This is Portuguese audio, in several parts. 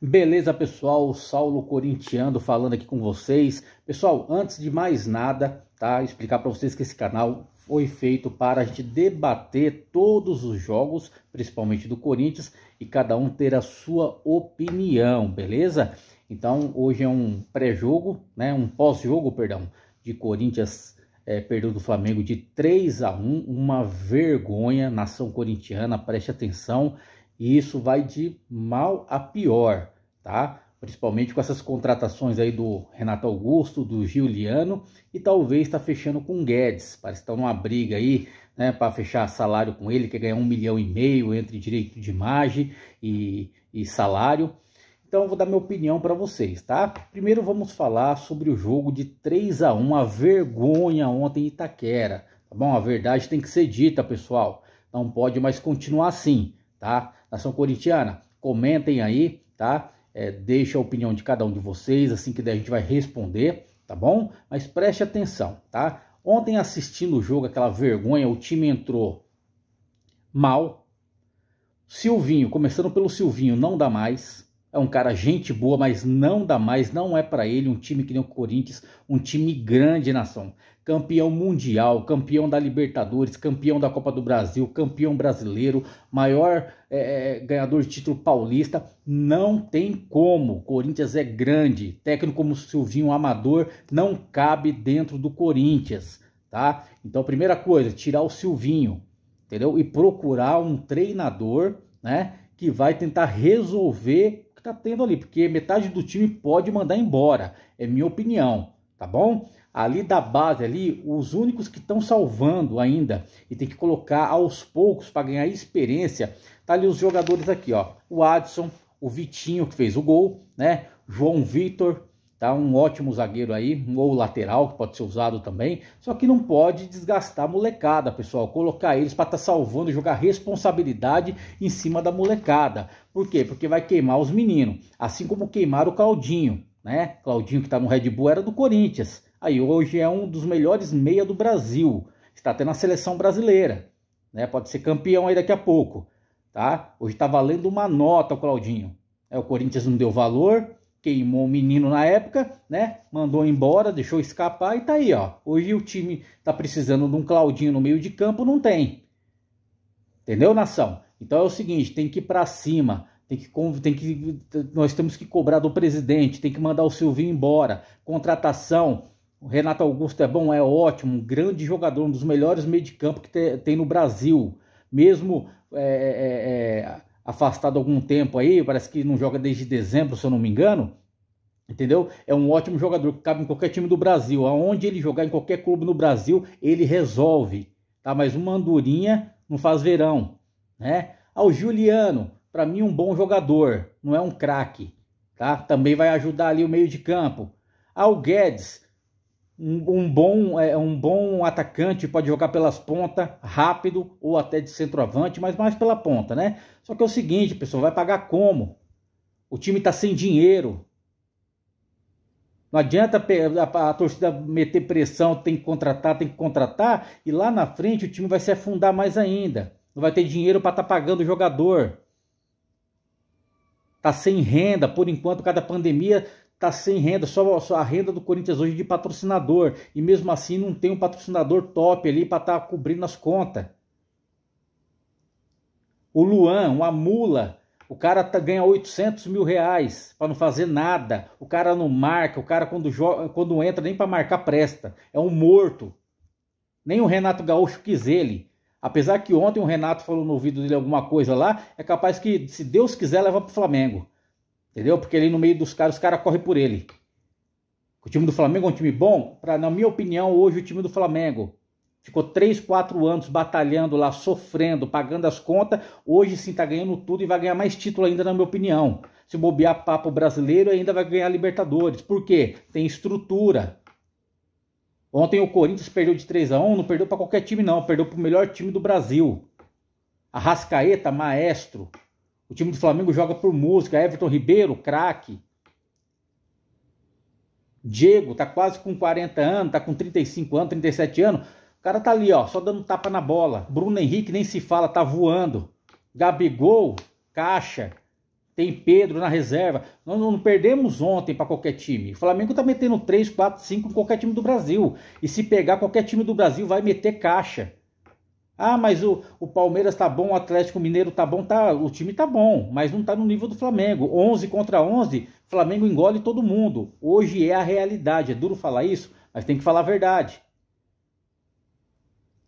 Beleza, pessoal? Saulo Corintiano falando aqui com vocês. Pessoal, antes de mais nada, tá? Explicar para vocês que esse canal foi feito para a gente debater todos os jogos, principalmente do Corinthians, e cada um ter a sua opinião, beleza? Então, hoje é um pré-jogo, né? Um pós-jogo, perdão, de Corinthians é, perdeu do Flamengo de 3 a 1, uma vergonha, nação corintiana, preste atenção e isso vai de mal a pior, tá? Principalmente com essas contratações aí do Renato Augusto, do Giuliano e talvez está fechando com o Guedes. Parece que estão tá numa briga aí, né, para fechar salário com ele, quer ganhar um milhão e meio entre direito de imagem e, e salário. Então vou dar minha opinião para vocês, tá? Primeiro vamos falar sobre o jogo de 3 a 1, a vergonha ontem em Itaquera, tá bom? A verdade tem que ser dita, pessoal. Não pode mais continuar assim, tá? nação corintiana, comentem aí, tá? É, deixa a opinião de cada um de vocês, assim que der a gente vai responder, tá bom? Mas preste atenção, tá? Ontem assistindo o jogo, aquela vergonha, o time entrou mal. Silvinho, começando pelo Silvinho, não dá mais. É um cara gente boa, mas não dá mais, não é para ele um time que nem o Corinthians, um time grande nação. Campeão mundial, campeão da Libertadores, campeão da Copa do Brasil, campeão brasileiro, maior é, é ganhador de título paulista. Não tem como. Corinthians é grande. Técnico como Silvinho Amador não cabe dentro do Corinthians, tá? Então, primeira coisa, tirar o Silvinho, entendeu? E procurar um treinador, né? Que vai tentar resolver que tá tendo ali, porque metade do time pode mandar embora, é minha opinião, tá bom? Ali da base ali, os únicos que estão salvando ainda e tem que colocar aos poucos para ganhar experiência, tá ali os jogadores aqui, ó, o Adson, o Vitinho que fez o gol, né? João Vitor, tá? Um ótimo zagueiro aí, ou lateral, que pode ser usado também. Só que não pode desgastar a molecada, pessoal. Colocar eles para estar tá salvando, jogar responsabilidade em cima da molecada. Por quê? Porque vai queimar os meninos. Assim como queimar o Claudinho, né? Claudinho que tá no Red Bull era do Corinthians. Aí hoje é um dos melhores meia do Brasil. Está até na seleção brasileira, né? Pode ser campeão aí daqui a pouco, tá? Hoje tá valendo uma nota o Claudinho. É, o Corinthians não deu valor, queimou o menino na época, né? Mandou embora, deixou escapar e tá aí, ó. Hoje o time tá precisando de um Claudinho no meio de campo, não tem. Entendeu, nação? Então é o seguinte, tem que ir para cima, tem que, tem que nós temos que cobrar do presidente, tem que mandar o Silvinho embora. Contratação, o Renato Augusto é bom, é ótimo, um grande jogador, um dos melhores meio de campo que tem no Brasil. Mesmo é, é, é, afastado algum tempo aí, parece que não joga desde dezembro, se eu não me engano. Entendeu? É um ótimo jogador que cabe em qualquer time do Brasil. Aonde ele jogar, em qualquer clube no Brasil, ele resolve. Tá? Mas uma andorinha não faz verão. Né? Ao ah, Juliano, para mim, um bom jogador. Não é um craque. Tá? Também vai ajudar ali o meio de campo. Ao ah, Guedes, um, um, bom, é, um bom atacante pode jogar pelas pontas, rápido ou até de centroavante, mas mais pela ponta, né? Só que é o seguinte, pessoal, vai pagar como? O time tá sem dinheiro. Não adianta a, a torcida meter pressão, tem que contratar, tem que contratar, e lá na frente o time vai se afundar mais ainda. Não vai ter dinheiro para estar tá pagando o jogador. Tá sem renda, por enquanto, cada pandemia tá sem renda, só, só, a renda do Corinthians hoje de patrocinador. E mesmo assim não tem um patrocinador top ali para estar tá cobrindo as contas. O Luan, uma mula, o cara tá, ganha 800 mil reais para não fazer nada. O cara não marca, o cara quando, joga, quando entra nem para marcar presta. É um morto. Nem o Renato Gaúcho quis ele. Apesar que ontem o Renato falou no ouvido dele alguma coisa lá, é capaz que, se Deus quiser, leva para o Flamengo. Entendeu? Porque ele no meio dos caras, os caras correm por ele. O time do Flamengo é um time bom? Pra, na minha opinião, hoje o time do Flamengo ficou 3, 4 anos batalhando lá, sofrendo, pagando as contas. Hoje sim tá ganhando tudo e vai ganhar mais título ainda, na minha opinião. Se bobear papo brasileiro, ainda vai ganhar Libertadores. Por quê? Tem estrutura. Ontem o Corinthians perdeu de 3 a 1 não perdeu para qualquer time, não. Perdeu para o melhor time do Brasil. Arrascaeta, maestro. O time do Flamengo joga por música. Everton Ribeiro, craque. Diego tá quase com 40 anos, tá com 35 anos, 37 anos. O cara tá ali, ó, só dando tapa na bola. Bruno Henrique nem se fala, tá voando. Gabigol, caixa. Tem Pedro na reserva. Nós não perdemos ontem para qualquer time. O Flamengo tá metendo 3, 4, 5 em qualquer time do Brasil. E se pegar qualquer time do Brasil, vai meter caixa. Ah, mas o, o Palmeiras tá bom, o Atlético Mineiro tá bom, tá, o time tá bom, mas não tá no nível do Flamengo. 11 contra 11, Flamengo engole todo mundo. Hoje é a realidade, é duro falar isso, mas tem que falar a verdade.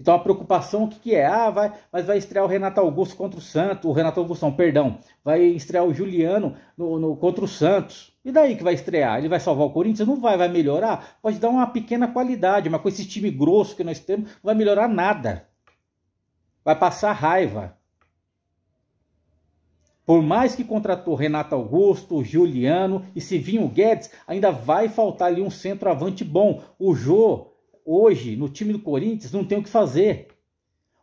Então a preocupação o que, que é? Ah, vai, mas vai estrear o Renato Augusto contra o Santos, o Renato Augusto, perdão, vai estrear o Juliano no, no, contra o Santos. E daí que vai estrear? Ele vai salvar o Corinthians? Não vai, vai melhorar? Pode dar uma pequena qualidade, mas com esse time grosso que nós temos, não vai melhorar nada vai passar raiva. Por mais que contratou Renato Augusto, Juliano e se Sivinho Guedes, ainda vai faltar ali um centroavante bom. O Jô, hoje, no time do Corinthians, não tem o que fazer.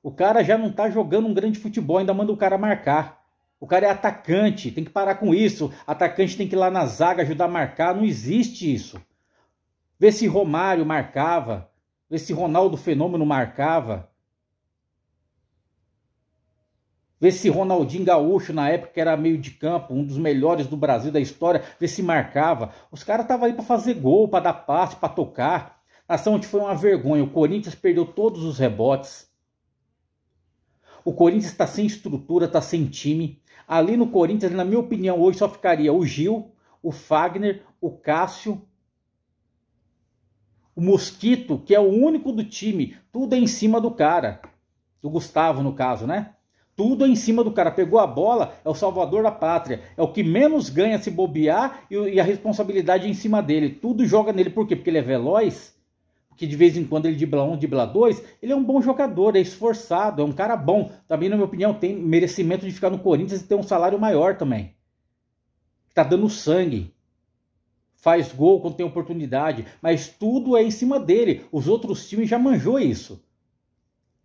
O cara já não tá jogando um grande futebol, ainda manda o cara marcar. O cara é atacante, tem que parar com isso. Atacante tem que ir lá na zaga ajudar a marcar, não existe isso. Vê se Romário marcava, vê se Ronaldo Fenômeno marcava. Ver se Ronaldinho Gaúcho, na época que era meio de campo, um dos melhores do Brasil da história, ver se marcava. Os caras estavam aí para fazer gol, para dar passe, para tocar. A ação foi uma vergonha. O Corinthians perdeu todos os rebotes. O Corinthians está sem estrutura, está sem time. Ali no Corinthians, na minha opinião, hoje só ficaria o Gil, o Fagner, o Cássio, o Mosquito, que é o único do time. Tudo é em cima do cara. Do Gustavo, no caso, né? tudo em cima do cara. Pegou a bola, é o salvador da pátria. É o que menos ganha se bobear e, e a responsabilidade é em cima dele. Tudo joga nele. Por quê? Porque ele é veloz, que de vez em quando ele dribla um, dribla dois. Ele é um bom jogador, é esforçado, é um cara bom. Também, na minha opinião, tem merecimento de ficar no Corinthians e ter um salário maior também. Tá dando sangue. Faz gol quando tem oportunidade. Mas tudo é em cima dele. Os outros times já manjou isso.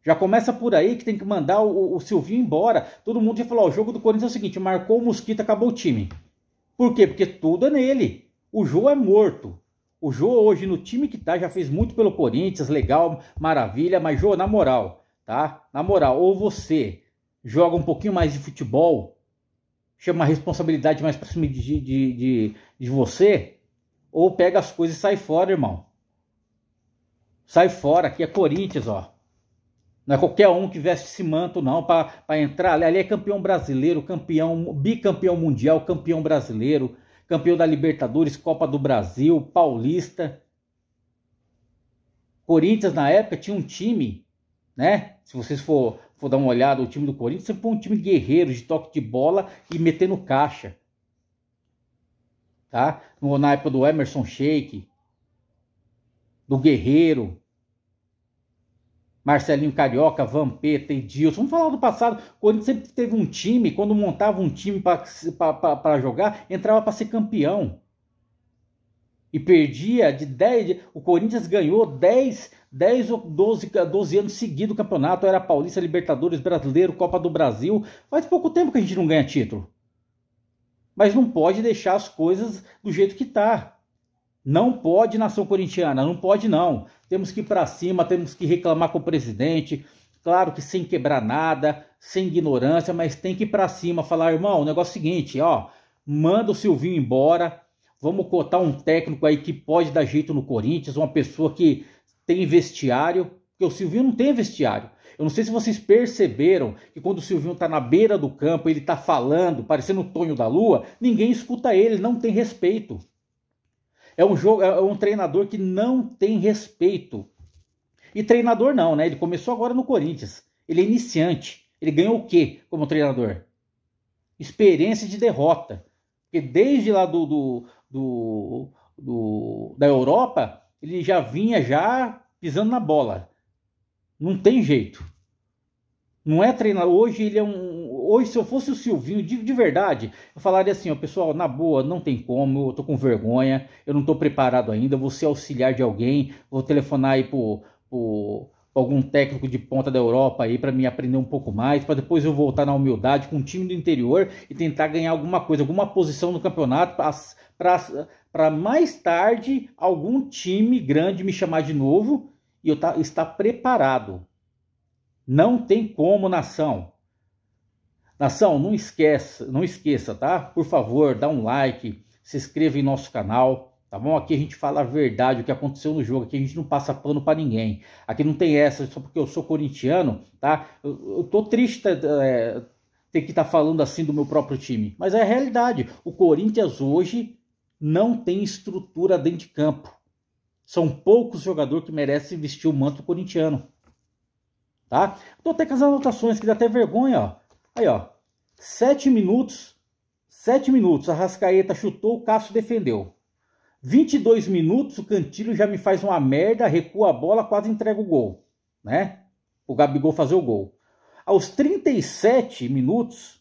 Já começa por aí que tem que mandar o, o Silvinho embora. Todo mundo já falou: o jogo do Corinthians é o seguinte, marcou o Mosquito, acabou o time. Por quê? Porque tudo é nele. O Jô é morto. O Jô hoje no time que tá já fez muito pelo Corinthians, legal, maravilha, mas Jô, na moral, tá? Na moral, ou você joga um pouquinho mais de futebol, chama a responsabilidade mais pra cima de, de, de, de você, ou pega as coisas e sai fora, irmão. Sai fora, aqui é Corinthians, ó. Não é qualquer um que veste esse manto, não, para entrar ali. é campeão brasileiro, campeão, bicampeão mundial, campeão brasileiro, campeão da Libertadores, Copa do Brasil, paulista. Corinthians, na época, tinha um time, né? Se vocês for, for dar uma olhada, o time do Corinthians sempre foi um time guerreiro, de toque de bola e metendo caixa. Tá? Na época do Emerson Sheik, do Guerreiro, Marcelinho Carioca, Vampeta, Edilson. Vamos falar do passado. Quando sempre teve um time, quando montava um time para jogar, entrava para ser campeão. E perdia de 10. O Corinthians ganhou 10, 10 ou 12, 12 anos seguidos o campeonato. Era Paulista, Libertadores, Brasileiro, Copa do Brasil. Faz pouco tempo que a gente não ganha título. Mas não pode deixar as coisas do jeito que está. Não pode, nação corintiana, não pode não. Temos que ir para cima, temos que reclamar com o presidente. Claro que sem quebrar nada, sem ignorância, mas tem que ir para cima, falar, irmão, o negócio é o seguinte, ó, manda o Silvinho embora, vamos cotar um técnico aí que pode dar jeito no Corinthians, uma pessoa que tem vestiário, porque o Silvinho não tem vestiário. Eu não sei se vocês perceberam que quando o Silvinho está na beira do campo, ele está falando, parecendo o Tonho da Lua, ninguém escuta ele, não tem respeito. É um jogo, é um treinador que não tem respeito. E treinador não, né? Ele começou agora no Corinthians. Ele é iniciante. Ele ganhou o quê como treinador? Experiência de derrota. Porque desde lá do, do, do, do da Europa, ele já vinha já pisando na bola. Não tem jeito. Não é treinador. Hoje ele é um, hoje, se eu fosse o Silvinho de, de verdade, eu falaria assim, ó, pessoal, na boa, não tem como, eu tô com vergonha, eu não tô preparado ainda, vou ser auxiliar de alguém, vou telefonar aí pro, pro algum técnico de ponta da Europa aí para me aprender um pouco mais, para depois eu voltar na humildade com um time do interior e tentar ganhar alguma coisa, alguma posição no campeonato para mais tarde algum time grande me chamar de novo e eu tá, estar preparado. Não tem como nação. Nação, não esqueça, não esqueça, tá? Por favor, dá um like, se inscreva em nosso canal, tá bom? Aqui a gente fala a verdade, o que aconteceu no jogo, aqui a gente não passa pano para ninguém. Aqui não tem essa, só porque eu sou corintiano, tá? Eu, eu tô triste é, ter que estar tá falando assim do meu próprio time, mas é a realidade. O Corinthians hoje não tem estrutura dentro de campo. São poucos jogadores que merecem vestir o manto corintiano. Tá? Tô até com as anotações, que dá até vergonha, ó. Aí, ó. Sete minutos. Sete minutos. A Rascaeta chutou, o Cássio defendeu. 22 minutos, o Cantilho já me faz uma merda, recua a bola, quase entrega o gol, né? O Gabigol fazer o gol. Aos 37 minutos,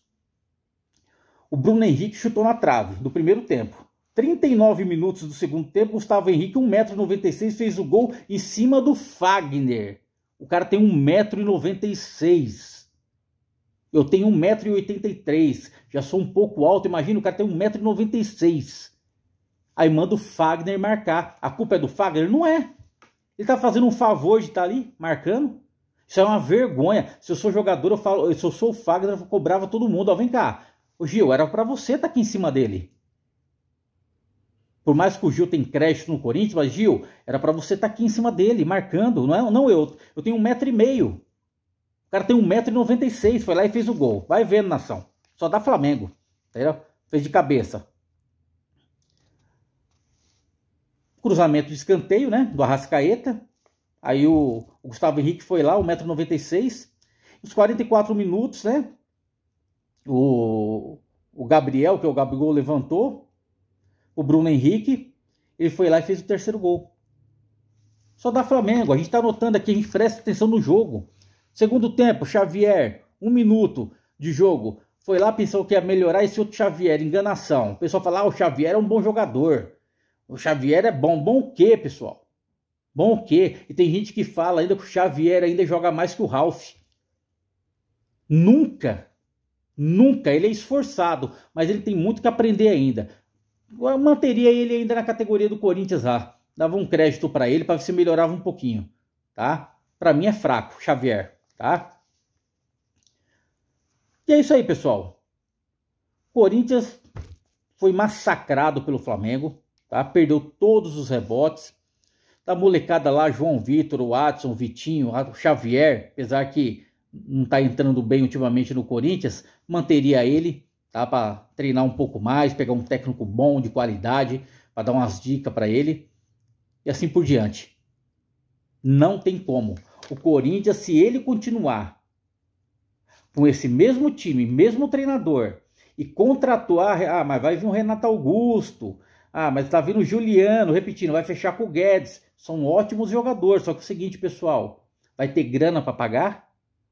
o Bruno Henrique chutou na trave do primeiro tempo. 39 minutos do segundo tempo, Gustavo Henrique, 1,96m, fez o gol em cima do Fagner. O cara tem 1,96m. Eu tenho 1,83m, já sou um pouco alto, imagina o cara tem 1,96m. Aí manda o Fagner marcar. A culpa é do Fagner? Não é. Ele tá fazendo um favor de estar tá ali marcando. Isso é uma vergonha. Se eu sou jogador, eu falo, se eu sou o Fagner, eu cobrava todo mundo. Ó, vem cá. O Gil, era para você estar tá aqui em cima dele. Por mais que o Gil tem crédito no Corinthians, mas Gil, era para você estar tá aqui em cima dele, marcando. Não é, não eu. Eu tenho um metro e meio. O cara tem 1,96m, foi lá e fez o gol. Vai vendo, nação. Só dá Flamengo. Entendeu? Fez de cabeça. Cruzamento de escanteio, né? Do Arrascaeta. Aí o, o Gustavo Henrique foi lá, 1,96m. Os 44 minutos, né? O, o Gabriel, que é o Gabigol, levantou. O Bruno Henrique. Ele foi lá e fez o terceiro gol. Só dá Flamengo. A gente tá notando aqui, a gente presta atenção no jogo. Segundo tempo, Xavier, um minuto de jogo, foi lá pensou que ia melhorar esse outro Xavier, enganação. O pessoal fala, ah, o Xavier é um bom jogador. O Xavier é bom. Bom o quê, pessoal? Bom o quê? E tem gente que fala ainda que o Xavier ainda joga mais que o Ralph. Nunca, nunca. Ele é esforçado, mas ele tem muito que aprender ainda. Eu manteria ele ainda na categoria do Corinthians lá. Dava um crédito para ele para ver se melhorava um pouquinho, tá? Para mim é fraco, Xavier tá? E é isso aí, pessoal. Corinthians foi massacrado pelo Flamengo, tá? Perdeu todos os rebotes. Da tá molecada lá, João Vitor, o Watson, o Vitinho, o Xavier, apesar que não está entrando bem ultimamente no Corinthians, manteria ele, tá? Para treinar um pouco mais, pegar um técnico bom, de qualidade, para dar umas dicas para ele e assim por diante. Não tem como. O Corinthians, se ele continuar com esse mesmo time, mesmo treinador, e contratar, ah, mas vai vir um Renato Augusto, ah, mas tá vindo o Juliano, repetindo, vai fechar com o Guedes. São ótimos jogadores, só que é o seguinte, pessoal, vai ter grana para pagar?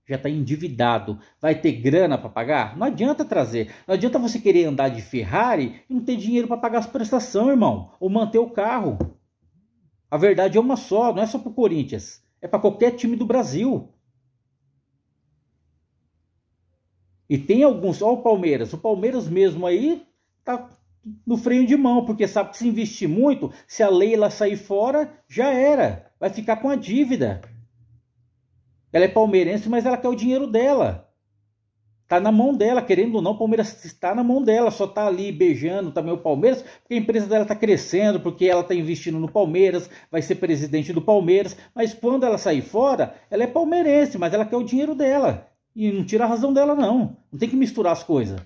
Já está endividado. Vai ter grana para pagar? Não adianta trazer. Não adianta você querer andar de Ferrari e não ter dinheiro para pagar as prestações, irmão, ou manter o carro. A verdade é uma só, não é só pro Corinthians. É para qualquer time do Brasil. E tem alguns, olha o Palmeiras, o Palmeiras mesmo aí tá no freio de mão, porque sabe que se investir muito, se a Leila sair fora, já era, vai ficar com a dívida. Ela é palmeirense, mas ela quer o dinheiro dela. Tá na mão dela, querendo ou não, o Palmeiras está na mão dela, só tá ali beijando também o Palmeiras, porque a empresa dela tá crescendo, porque ela tá investindo no Palmeiras, vai ser presidente do Palmeiras, mas quando ela sair fora, ela é palmeirense, mas ela quer o dinheiro dela. E não tira a razão dela, não. Não tem que misturar as coisas.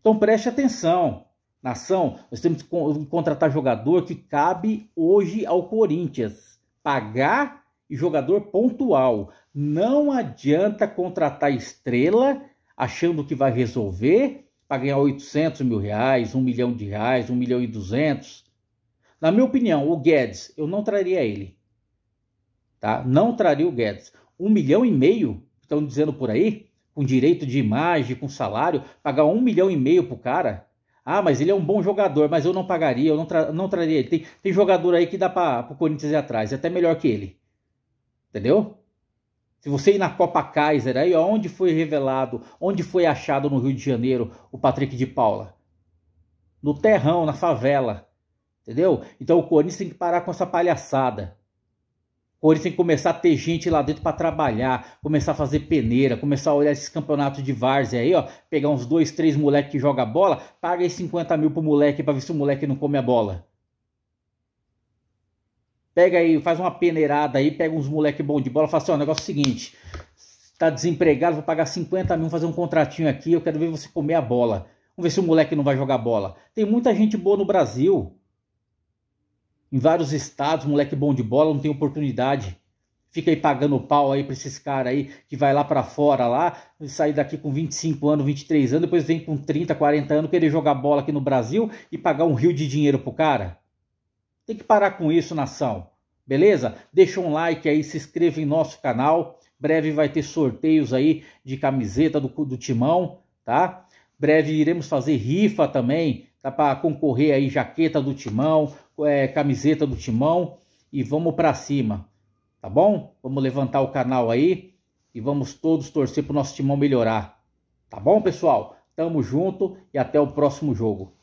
Então preste atenção. Nação, nós temos que contratar jogador que cabe hoje ao Corinthians. Pagar jogador pontual. Não adianta contratar estrela achando que vai resolver para ganhar 800 mil reais, 1 milhão de reais, 1 milhão e 200. Na minha opinião, o Guedes, eu não traria ele. Tá? Não traria o Guedes. 1 milhão e meio, estão dizendo por aí, com direito de imagem, com salário, pagar 1 milhão e meio pro cara. Ah, mas ele é um bom jogador, mas eu não pagaria, eu não, tra não traria ele. Tem, tem jogador aí que dá para o Corinthians ir atrás, é até melhor que ele. Entendeu? Se você ir na Copa Kaiser, aí ó, onde foi revelado, onde foi achado no Rio de Janeiro o Patrick de Paula? No terrão, na favela. Entendeu? Então o Corinthians tem que parar com essa palhaçada. O Corinthians tem que começar a ter gente lá dentro para trabalhar, começar a fazer peneira, começar a olhar esses campeonatos de várzea aí, ó. Pegar uns dois, três moleques que jogam bola, paga aí 50 mil pro moleque para ver se o moleque não come a bola. Pega aí, faz uma peneirada aí, pega uns moleque bom de bola, fala assim, ó, negócio é o seguinte, tá desempregado, vou pagar 50 mil, fazer um contratinho aqui, eu quero ver você comer a bola. Vamos ver se o moleque não vai jogar bola. Tem muita gente boa no Brasil. Em vários estados, moleque bom de bola, não tem oportunidade. Fica aí pagando pau aí pra esses caras aí que vai lá para fora lá, sair daqui com 25 anos, 23 anos, depois vem com 30, 40 anos querer jogar bola aqui no Brasil e pagar um rio de dinheiro pro cara. Tem que parar com isso, nação. Beleza? Deixa um like aí, se inscreva em nosso canal. Breve vai ter sorteios aí de camiseta do, do Timão, tá? Breve iremos fazer rifa também, tá? Para concorrer aí jaqueta do Timão, é, camiseta do Timão e vamos para cima, tá bom? Vamos levantar o canal aí e vamos todos torcer para o nosso Timão melhorar, tá bom, pessoal? Tamo junto e até o próximo jogo.